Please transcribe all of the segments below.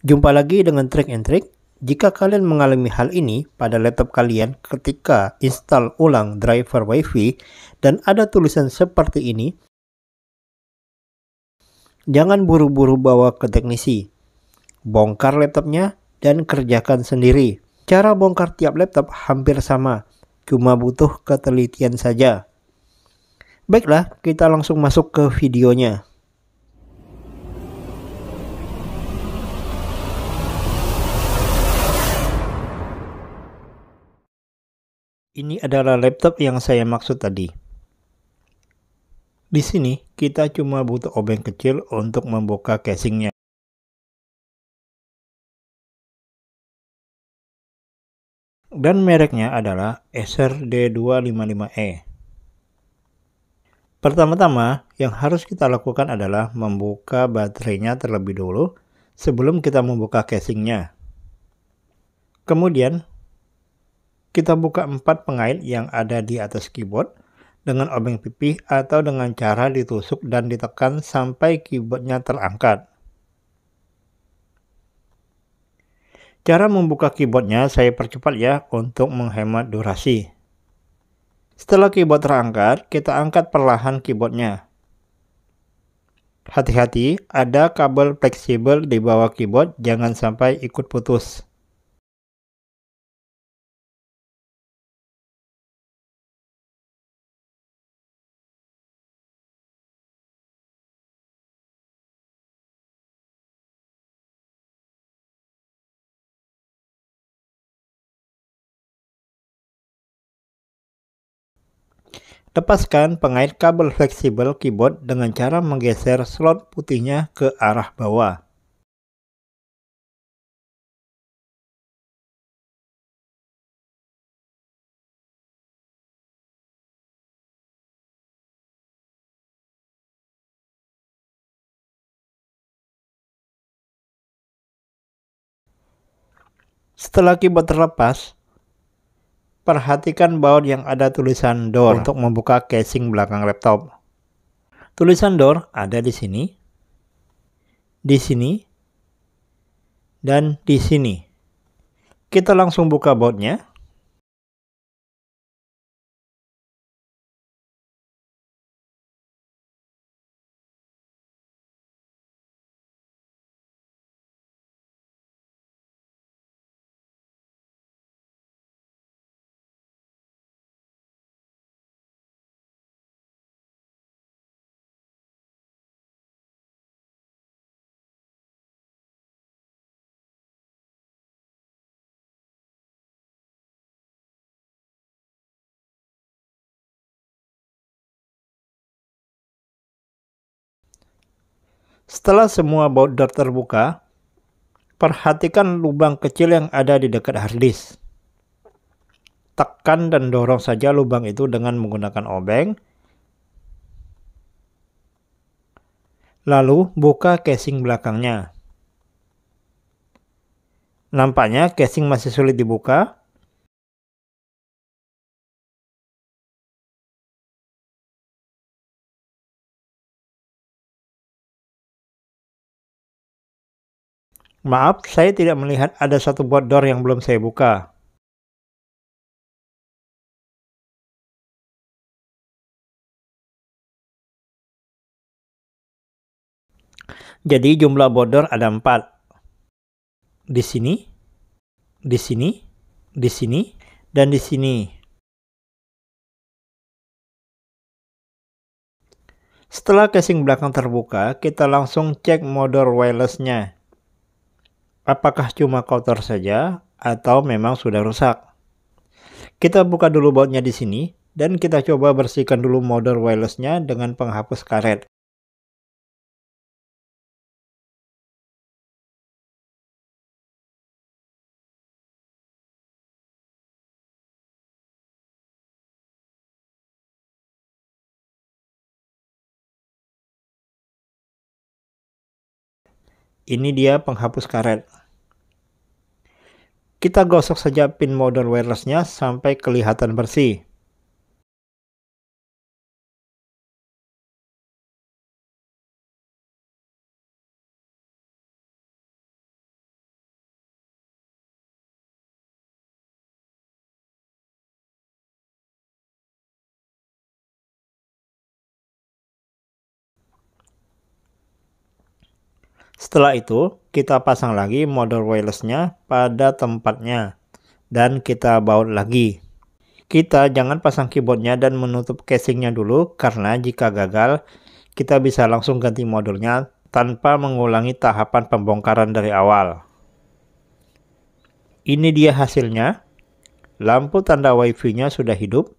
Jumpa lagi dengan trik and Trick. Jika kalian mengalami hal ini pada laptop kalian ketika install ulang driver WiFi dan ada tulisan seperti ini, jangan buru-buru bawa ke teknisi. Bongkar laptopnya dan kerjakan sendiri. Cara bongkar tiap laptop hampir sama, cuma butuh ketelitian saja. Baiklah, kita langsung masuk ke videonya. Ini adalah laptop yang saya maksud tadi. Di sini kita cuma butuh obeng kecil untuk membuka casingnya. Dan mereknya adalah Acer D255E. Pertama-tama, yang harus kita lakukan adalah membuka baterainya terlebih dulu sebelum kita membuka casingnya. Kemudian, kita buka empat pengait yang ada di atas keyboard dengan obeng pipih atau dengan cara ditusuk dan ditekan sampai keyboardnya terangkat. Cara membuka keyboardnya saya percepat ya untuk menghemat durasi. Setelah keyboard terangkat, kita angkat perlahan keyboardnya. Hati-hati, ada kabel fleksibel di bawah keyboard, jangan sampai ikut putus. Lepaskan pengait kabel fleksibel keyboard dengan cara menggeser slot putihnya ke arah bawah. Setelah keyboard terlepas, Perhatikan baut yang ada tulisan door untuk membuka casing belakang laptop. Tulisan door ada di sini, di sini, dan di sini. Kita langsung buka bautnya. Setelah semua border terbuka, perhatikan lubang kecil yang ada di dekat harddisk. Tekan dan dorong saja lubang itu dengan menggunakan obeng. Lalu buka casing belakangnya. Nampaknya casing masih sulit dibuka. Maaf, saya tidak melihat ada satu door yang belum saya buka. Jadi jumlah border ada empat. Di sini, di sini, di sini, dan di sini. Setelah casing belakang terbuka, kita langsung cek wireless wirelessnya apakah cuma kotor saja atau memang sudah rusak. Kita buka dulu bautnya di sini dan kita coba bersihkan dulu motor wirelessnya dengan penghapus karet. Ini dia penghapus karet. Kita gosok saja pin modern wirelessnya sampai kelihatan bersih. Setelah itu, kita pasang lagi model wirelessnya pada tempatnya dan kita baut lagi. Kita jangan pasang keyboardnya dan menutup casingnya dulu karena jika gagal, kita bisa langsung ganti modulnya tanpa mengulangi tahapan pembongkaran dari awal. Ini dia hasilnya. Lampu tanda wifi-nya sudah hidup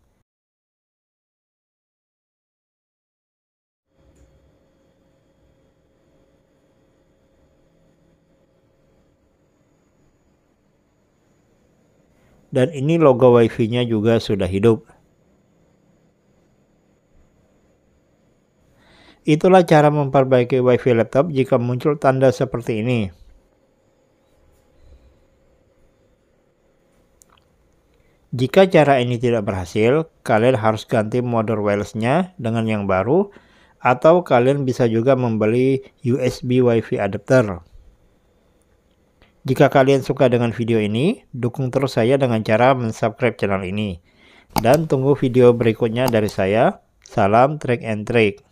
dan ini logo wifi-nya juga sudah hidup. Itulah cara memperbaiki wifi laptop jika muncul tanda seperti ini. Jika cara ini tidak berhasil, kalian harus ganti modem wireless-nya dengan yang baru atau kalian bisa juga membeli USB Wi-Fi adapter. Jika kalian suka dengan video ini, dukung terus saya dengan cara mensubscribe channel ini. Dan tunggu video berikutnya dari saya. Salam Track and Trick.